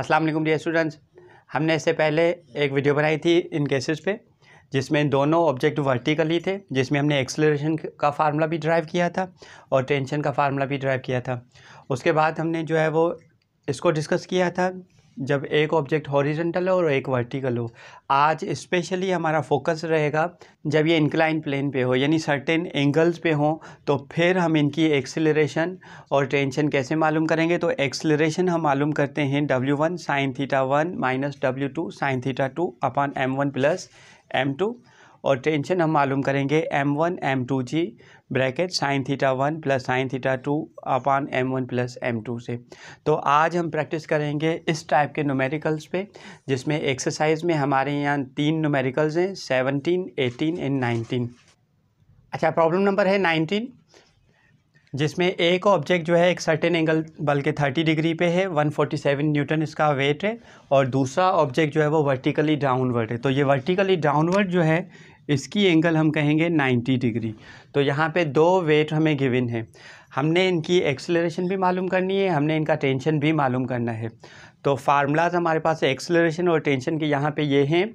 अस्सलाम वालेकुम dear students हमने इससे पहले एक वीडियो बनाई थी इन केसेस पे जिसमें दोनों ऑब्जेक्ट वर्टिकली थे जिसमें हमने एक्सलेशन का फार्मूला भी ड्राइव किया था और टेंशन का फार्मूला भी ड्राइव किया था उसके बाद हमने जो है वो इसको डिस्कस किया था जब एक ऑब्जेक्ट हॉरिजेंटल हो और एक वर्टिकल हो आज स्पेशली हमारा फोकस रहेगा जब ये इंक्लाइन प्लेन पे हो यानी सर्टेन एंगल्स पे हो तो फिर हम इनकी एक्सेलरेशन और टेंशन कैसे मालूम करेंगे तो एक्सेलरेशन हम मालूम करते हैं W one sine theta one minus W two sine theta two upon M one plus M two और टेंशन हम मालूम करेंगे M one M two G bracket sine theta one plus sine theta two upon M one plus M two से तो आज हम practice करेंगे इस टाइप के नोमेरिकल्स पे जिसमें एक्सरसाइज में हमारे यहाँ तीन नोमेरिकल्स हैं सेवनटीन एटीन एंड नाइनटीन अच्छा प्रॉब्लम नंबर है नाइनटीन जिसमें एक ऑब्जेक्ट जो है एक सर्टेन एंगल बल्कि थर्टी डिग्री पे है वन फोर्टी सेवन न्यूटन इसका वेट है और दूसरा ऑब्जेक्ट जो है वो वर्टिकली डाउनवर्ड है तो ये वर्टिकली डाउनवर्ड जो है इसकी एंगल हम कहेंगे 90 डिग्री तो यहाँ पे दो वेट हमें गिविन है हमने इनकी एक्सेलरेशन भी मालूम करनी है हमने इनका टेंशन भी मालूम करना है तो फार्मूलाज हमारे पास एक्सलरेशन और टेंशन के यहाँ पे ये हैं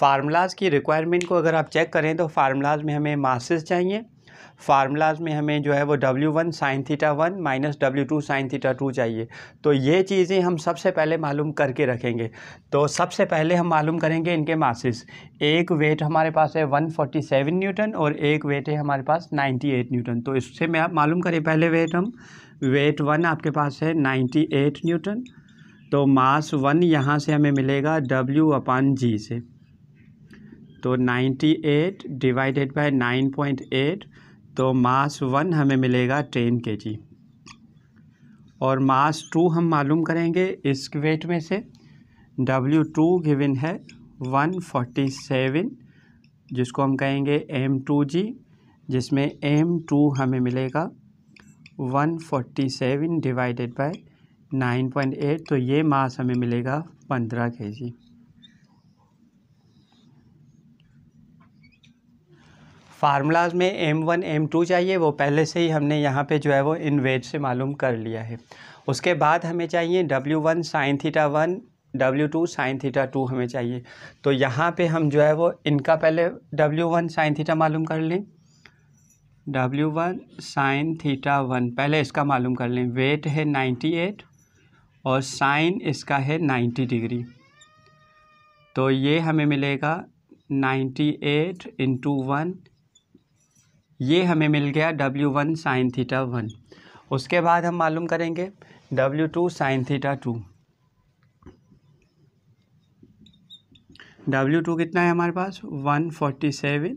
फार्मूलाज की रिक्वायरमेंट को अगर आप चेक करें तो फार्मूलाज में हमें मासेस चाहिए फार्मूलाज में हमें जो है वो W one sine theta one minus W two sine theta two चाहिए तो ये चीज़ें हम सबसे पहले मालूम करके रखेंगे तो सबसे पहले हम मालूम करेंगे इनके मासिस एक वेट हमारे पास है वन फोर्टी सेवन न्यूटन और एक वेट है हमारे पास नाइन्टी एट न्यूटन तो इससे मैं आप मालूम करें पहले वेट हम वेट वन आपके पास है नाइन्टी एट न्यूटन तो मास वन यहाँ से हमें मिलेगा डब्ल्यू अपान जी से तो 98 डिवाइडेड पॉइंट एट तो मास वन हमें मिलेगा टेन के जी और मास टू हम मालूम करेंगे इस वेट में से डब्ल्यू टू गिविन है वन फोर्टी सेवन जिसको हम कहेंगे एम टू जी जिसमें एम टू हमें मिलेगा one forty seven divided by nine point eight तो ये मास हमें मिलेगा पंद्रह के जी फार्मूलाज में एम वन एम टू चाहिए वो पहले से ही हमने यहाँ पे जो है वो इन वेज से मालूम कर लिया है उसके बाद हमें चाहिए W one sine theta one W two sine theta two हमें चाहिए तो यहाँ पे हम जो है वो इनका पहले डब्ल्यू वन साइन थीटा मालूम कर लें W one sine theta one पहले इसका मालूम कर लें वेट है नाइन्टी एट और साइन इसका है नाइन्टी डिग्री तो ये हमें मिलेगा नाइन्टी एट इंटू वन ये हमें मिल गया W one sine theta one उसके बाद हम मालूम करेंगे W two sine theta two W two कितना है हमारे पास वन फोर्टी सेवन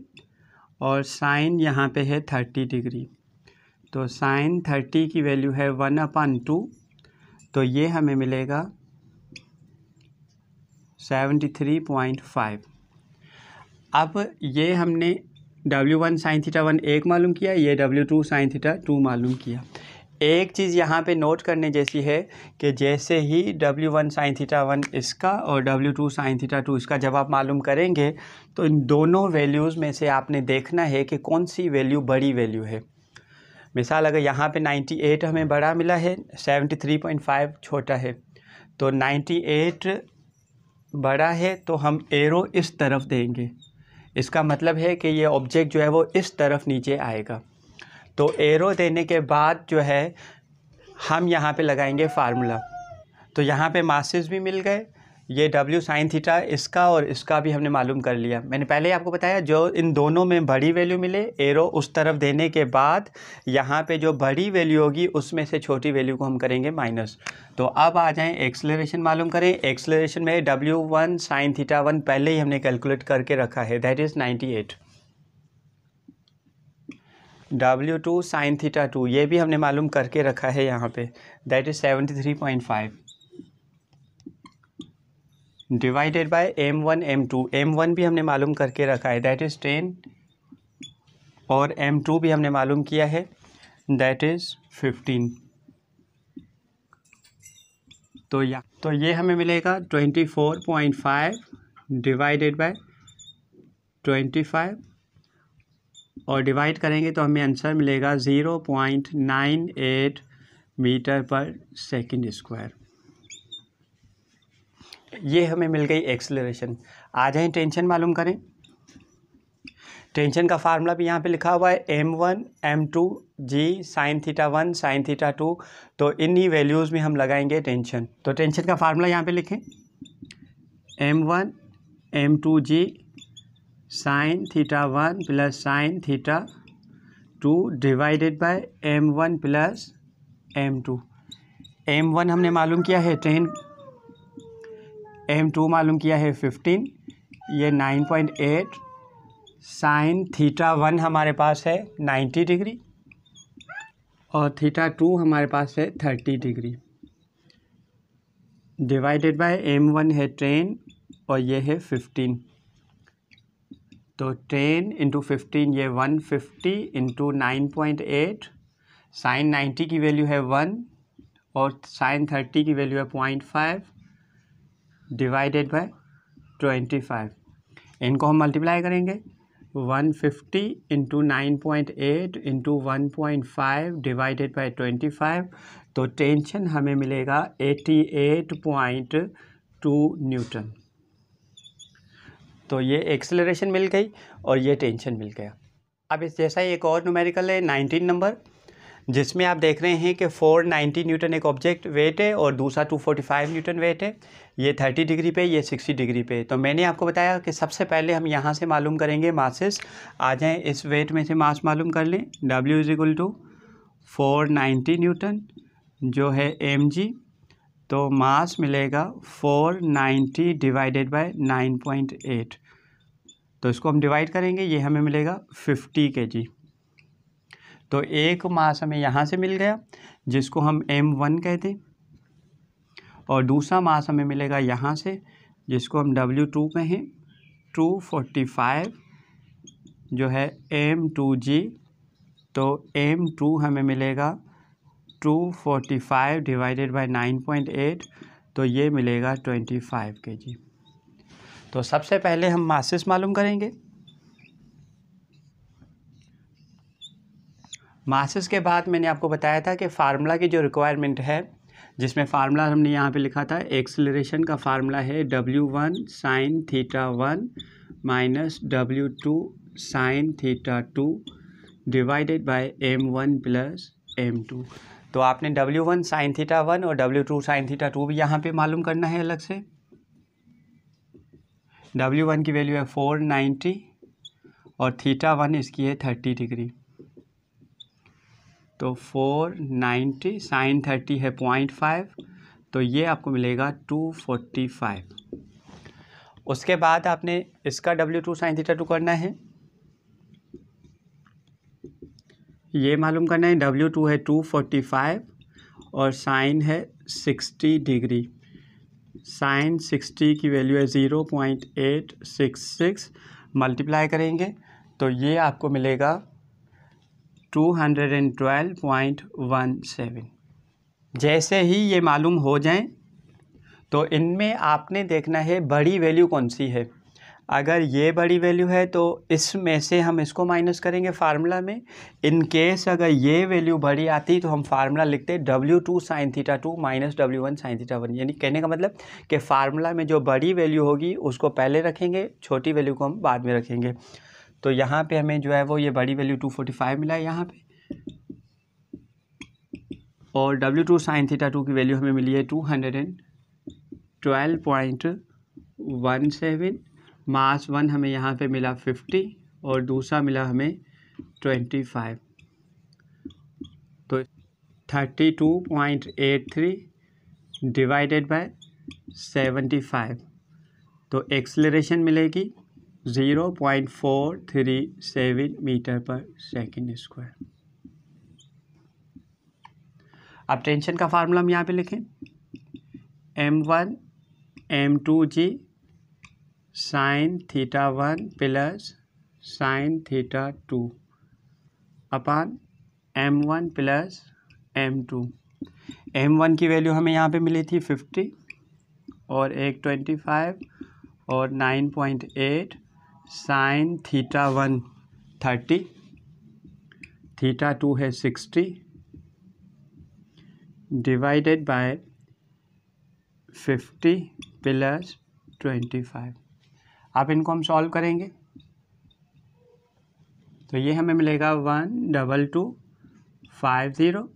और साइन यहाँ पे है थर्टी डिग्री तो साइन थर्टी की वैल्यू है वन अपन टू तो ये हमें मिलेगा सेवेंटी थ्री पॉइंट फाइव अब ये हमने W one sine theta one एक मालूम किया ये W two sine theta two मालूम किया एक चीज़ यहाँ पे नोट करने जैसी है कि जैसे ही W one sine theta one इसका और W two sine theta two इसका जब आप मालूम करेंगे तो इन दोनों वैल्यूज़ में से आपने देखना है कि कौन सी वैल्यू बड़ी वैल्यू है मिसाल अगर यहाँ पे 98 हमें बड़ा मिला है 73.5 छोटा है तो 98 बड़ा है तो हम एरो इस तरफ देंगे इसका मतलब है कि ये ऑब्जेक्ट जो है वो इस तरफ नीचे आएगा तो एरो देने के बाद जो है हम यहाँ पे लगाएंगे फार्मूला तो यहाँ पे मासेस भी मिल गए ये W साइन थीटा इसका और इसका भी हमने मालूम कर लिया मैंने पहले ही आपको बताया जो इन दोनों में बड़ी वैल्यू मिले एरो उस तरफ देने के बाद यहाँ पे जो बड़ी वैल्यू होगी उसमें से छोटी वैल्यू को हम करेंगे माइनस तो अब आ जाएं एक्सलेशन मालूम करें एक्सलेशन में W one sine theta one पहले ही हमने कैलकुलेट करके रखा है that is ninety eight W two sine theta two ये भी हमने मालूम करके रखा है यहाँ पर that is seventy three point five divided by M one M two M one भी हमने मालूम करके रखा है दैट इज़ टेन और एम टू भी हमने मालूम किया है दैट इज़ फिफ्टीन तो या तो ये हमें मिलेगा twenty four point five divided by twenty five और डिवाइड करेंगे तो हमें आंसर मिलेगा zero point nine eight metre per second square ये हमें मिल गई एक्सलरेशन आ जाए टेंशन मालूम करें टेंशन का फार्मूला भी यहाँ पे लिखा हुआ है M one M two G sine theta one sine theta two तो इन्हीं वैल्यूज़ में हम लगाएंगे टेंशन तो टेंशन का फार्मूला यहाँ पे लिखें M one M two G sine theta one plus sine theta two divided by M one plus M two M one हमने मालूम किया है टेन एम टू मालूम किया है फिफ्टीन ये nine point eight sine theta one हमारे पास है नाइन्टी डिग्री और थीटा टू हमारे पास है thirty degree divided by M one है ट्रेन और ये है फिफ्टीन तो टेन इंटू फिफ्टीन ये one fifty into nine point eight sine ninety की वैल्यू है वन और साइन थर्टी की वैल्यू है point five divided by twenty five इनको हम मल्टीप्लाई करेंगे one fifty into nine point eight into one point five divided by twenty five तो tension हमें मिलेगा eighty eight point two newton तो ये एक्सेलरेशन मिल गई और ये टेंशन मिल गया अब इस जैसा ही एक और न्यूमेरिकल है नाइनटीन नंबर जिसमें आप देख रहे हैं कि 490 न्यूटन एक ऑब्जेक्ट वेट है और दूसरा 245 न्यूटन वेट है ये 30 डिग्री पे ये 60 डिग्री पे तो मैंने आपको बताया कि सबसे पहले हम यहाँ से मालूम करेंगे मासेस आ जाएँ इस वेट में से मास मालूम कर लें W is equal to four newton जो है एम तो मास मिलेगा 490 डिवाइडेड बाय 9.8 तो इसको हम डिवाइड करेंगे ये हमें मिलेगा 50 के जी तो एक मास हमें यहाँ से मिल गया जिसको हम एम वन कहते और दूसरा मास हमें मिलेगा यहाँ से जिसको हम डब्ल्यू टू कहें टू फोर्टी फाइव जो है एम टू जी तो एम टू हमें मिलेगा two forty five divided by nine point eight तो ये मिलेगा ट्वेंटी फाइव के जी तो सबसे पहले हम मासिस मालूम करेंगे मासेस के बाद मैंने आपको बताया था कि फार्मूला की जो रिक्वायरमेंट है जिसमें फार्मूला हमने यहाँ पे लिखा था एक्सलेशन का फार्मूला है W one sine theta one minus W two sine theta two divided by M one plus M two तो आपने W one sine theta one और W two sine theta two भी यहाँ पे मालूम करना है अलग से डब्ल्यू वन की वैल्यू है फोर नाइन्टी और थीटा वन इसकी है थर्टी डिग्री तो फोर नाइन्टी साइन थर्टी है पॉइंट फाइव तो ये आपको मिलेगा टू फोर्टी फाइव उसके बाद आपने इसका W two sine theta two करना है ये मालूम करना है डब्ल्यू टू है टू फोर्टी फाइव और साइन है सिक्सटी डिग्री साइन सिक्सटी की वैल्यू है zero point eight six six multiply करेंगे तो ये आपको मिलेगा two hundred and twelve point one seven जैसे ही ये मालूम हो जाए तो इनमें आपने देखना है बड़ी वैल्यू कौन सी है अगर ये बड़ी वैल्यू है तो इसमें से हम इसको माइनस करेंगे फार्मूला में इन केस अगर ये वैल्यू बड़ी आती तो हम फार्मूला लिखते W two sine theta two minus W one sine theta one यानी कहने का मतलब कि फार्मूला में जो बड़ी वैल्यू होगी उसको पहले रखेंगे छोटी वैल्यू को हम बाद में रखेंगे तो यहाँ पे हमें जो है वो ये बड़ी वैल्यू टू फोर्टी फाइव मिला है यहाँ पे और W two sine theta two की वैल्यू हमें मिली है two hundred and twelve point one seven mass one हमें यहाँ पे मिला फिफ्टी और दूसरा मिला हमें ट्वेंटी फाइव तो thirty two point eight three divided by seventy five तो एक्सलेशन मिलेगी zero point four three seven metre per second square अब टेंशन का फार्मूला हम यहाँ पे लिखें M one M two G sine theta one plus sine theta two upon M one plus M two M one की value हमें यहाँ पे मिली थी फिफ्टी और एक ट्वेंटी फाइव और nine point eight sine theta one thirty theta two है sixty divided by fifty plus twenty five आप इनको हम सॉल्व करेंगे तो ये हमें मिलेगा one double two five zero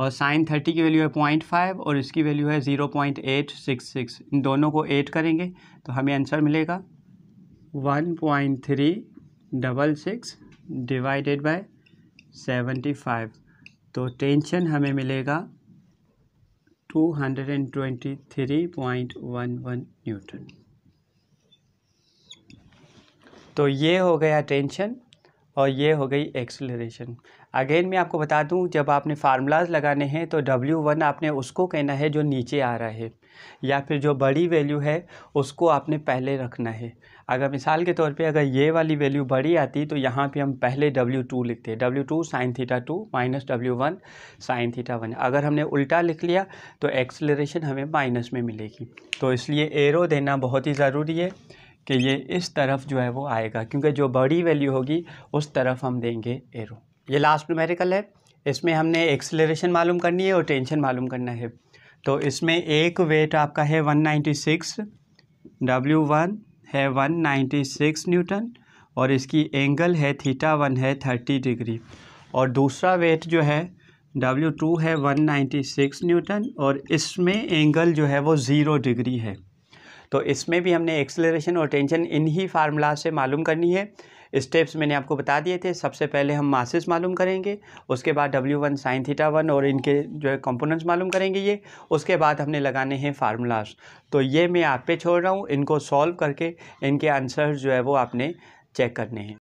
और साइन थर्टी की वैल्यू है पॉइंट फाइव और इसकी वैल्यू है zero point eight six six इन दोनों को ऐड करेंगे तो हमें आंसर मिलेगा one point three double six divided by seventy five तो टेंशन हमें मिलेगा two hundred and twenty three point one one newton तो ये हो गया टेंशन और ये हो गई एक्सलरेशन अगेन मैं आपको बता दूं जब आपने फार्मूलाज लगाने हैं तो डब्ल्यू वन आपने उसको कहना है जो नीचे आ रहा है या फिर जो बड़ी वैल्यू है उसको आपने पहले रखना है अगर मिसाल के तौर पे अगर ये वाली वैल्यू बड़ी आती तो यहाँ पे हम पहले डब्ल्यू टू लिखते हैं W two sine theta two minus W one sine theta one अगर हमने उल्टा लिख लिया तो एक्सलरेशन हमें माइनस में मिलेगी तो इसलिए एरो देना बहुत ही ज़रूरी है कि ये इस तरफ जो है वो आएगा क्योंकि जो बड़ी वैल्यू होगी उस तरफ हम देंगे एरो ये लास्ट न्यूमेरिकल है इसमें हमने एक्सलेशन मालूम करनी है और टेंशन मालूम करना है तो इसमें एक वेट आपका है 196 वन है 196 न्यूटन और इसकी एंगल है थीटा वन है 30 डिग्री और दूसरा वेट जो है W2 है 196 न्यूटन और इसमें एंगल जो है वो ज़ीरो डिग्री है तो इसमें भी हमने एक्सलेशन और टेंशन इन्हीं फार्मूला से मालूम करनी है स्टेप्स मैंने आपको बता दिए थे सबसे पहले हम मासिस मालूम करेंगे उसके बाद W one sine theta one और इनके जो है कंपोनेंट्स मालूम करेंगे ये उसके बाद हमने लगाने हैं फार्मूलाज तो ये मैं आप पे छोड़ रहा हूँ इनको सॉल्व करके इनके आंसर जो है वो आपने चेक करने हैं